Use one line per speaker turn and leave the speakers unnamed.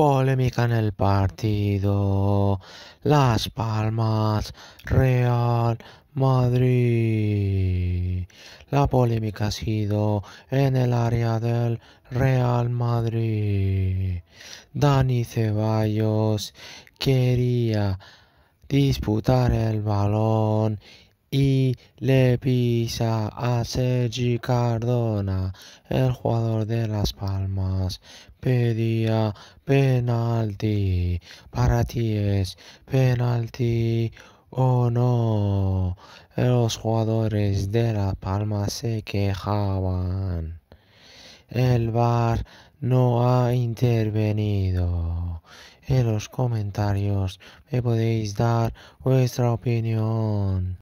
Polémica en el partido. Las
Palmas, Real Madrid. La polémica ha sido en el área del Real Madrid. Dani Ceballos quería disputar el balón y le pisa a Sergi Cardona, el jugador de Las Palmas. Pedía penalti, para ti es penalti o no. Los jugadores de Las Palmas se quejaban. El bar no ha intervenido. En los comentarios me podéis dar
vuestra opinión.